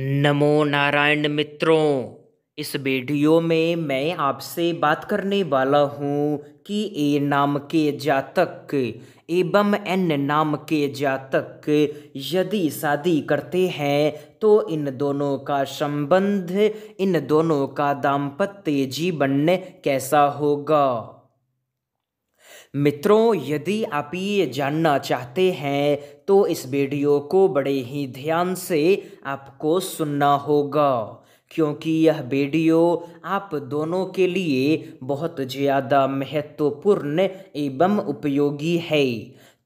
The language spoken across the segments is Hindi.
नमो नारायण मित्रों इस वीडियो में मैं आपसे बात करने वाला हूँ कि ए नाम के जातक एवं एन नाम के जातक यदि शादी करते हैं तो इन दोनों का संबंध इन दोनों का दाम्पत्य जीवन कैसा होगा मित्रों यदि आप ये जानना चाहते हैं तो इस वीडियो को बड़े ही ध्यान से आपको सुनना होगा क्योंकि यह वीडियो आप दोनों के लिए बहुत ज़्यादा महत्वपूर्ण एवं उपयोगी है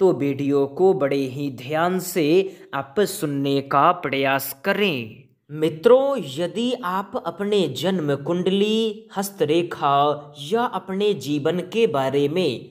तो वीडियो को बड़े ही ध्यान से आप सुनने का प्रयास करें मित्रों यदि आप अपने जन्म कुंडली हस्तरेखा या अपने जीवन के बारे में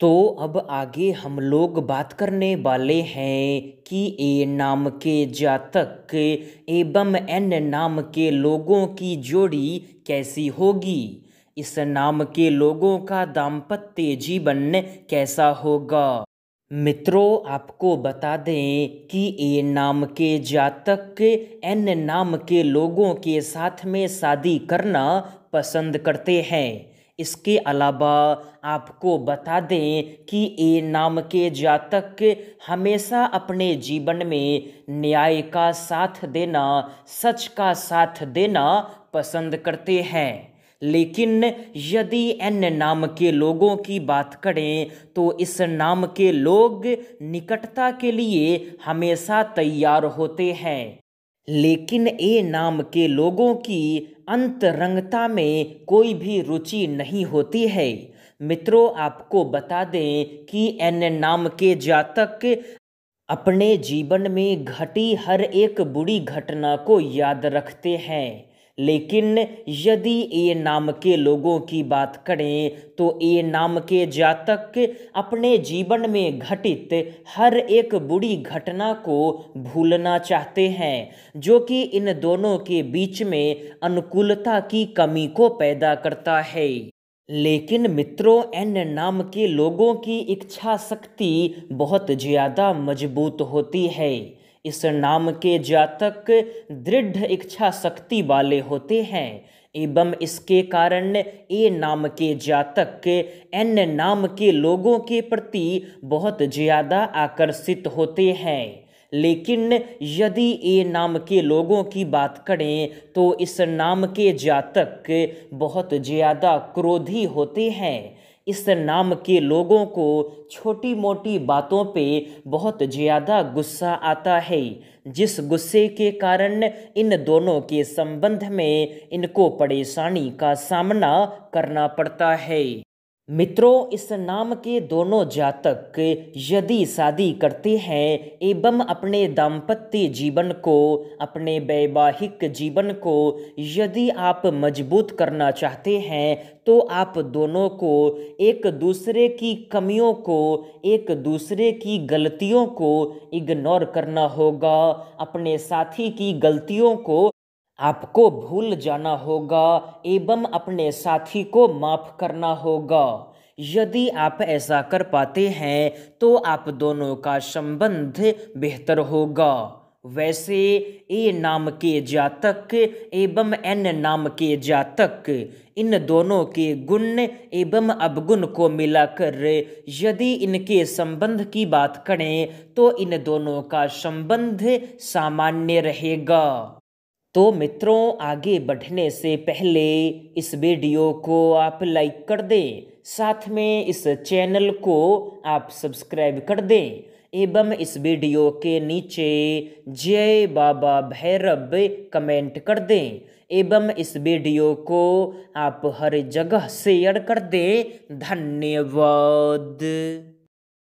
तो अब आगे हम लोग बात करने वाले हैं कि ए नाम के जातक एवं एन नाम के लोगों की जोड़ी कैसी होगी इस नाम के लोगों का दाम्पत्य जीवन कैसा होगा मित्रों आपको बता दें कि ए नाम के जातक एन नाम के लोगों के साथ में शादी करना पसंद करते हैं इसके अलावा आपको बता दें कि ए नाम के जातक हमेशा अपने जीवन में न्याय का साथ देना सच का साथ देना पसंद करते हैं लेकिन यदि एन नाम के लोगों की बात करें तो इस नाम के लोग निकटता के लिए हमेशा तैयार होते हैं लेकिन ए नाम के लोगों की अंतरंगता में कोई भी रुचि नहीं होती है मित्रों आपको बता दें कि एन नाम के जातक अपने जीवन में घटी हर एक बुरी घटना को याद रखते हैं लेकिन यदि ए नाम के लोगों की बात करें तो ए नाम के जातक अपने जीवन में घटित हर एक बुरी घटना को भूलना चाहते हैं जो कि इन दोनों के बीच में अनुकूलता की कमी को पैदा करता है लेकिन मित्रों एन नाम के लोगों की इच्छा शक्ति बहुत ज़्यादा मजबूत होती है इस नाम के जातक दृढ़ इच्छा शक्ति वाले होते हैं एवं इसके कारण ए नाम के जातक एन नाम के लोगों के प्रति बहुत ज़्यादा आकर्षित होते हैं लेकिन यदि ए नाम के लोगों की बात करें तो इस नाम के जातक बहुत ज़्यादा क्रोधी होते हैं इस नाम के लोगों को छोटी मोटी बातों पे बहुत ज़्यादा गुस्सा आता है जिस गुस्से के कारण इन दोनों के संबंध में इनको परेशानी का सामना करना पड़ता है मित्रों इस नाम के दोनों जातक यदि शादी करते हैं एवं अपने दाम्पत्य जीवन को अपने वैवाहिक जीवन को यदि आप मजबूत करना चाहते हैं तो आप दोनों को एक दूसरे की कमियों को एक दूसरे की गलतियों को इग्नोर करना होगा अपने साथी की गलतियों को आपको भूल जाना होगा एवं अपने साथी को माफ करना होगा यदि आप ऐसा कर पाते हैं तो आप दोनों का संबंध बेहतर होगा वैसे ए नाम के जातक एवं एन नाम के जातक इन दोनों के गुण एवं अवगुण को मिलाकर यदि इनके संबंध की बात करें तो इन दोनों का संबंध सामान्य रहेगा तो मित्रों आगे बढ़ने से पहले इस वीडियो को आप लाइक कर दें साथ में इस चैनल को आप सब्सक्राइब कर दें एवं इस वीडियो के नीचे जय बाबा भैरव कमेंट कर दें एवं इस वीडियो को आप हर जगह शेयर कर दें धन्यवाद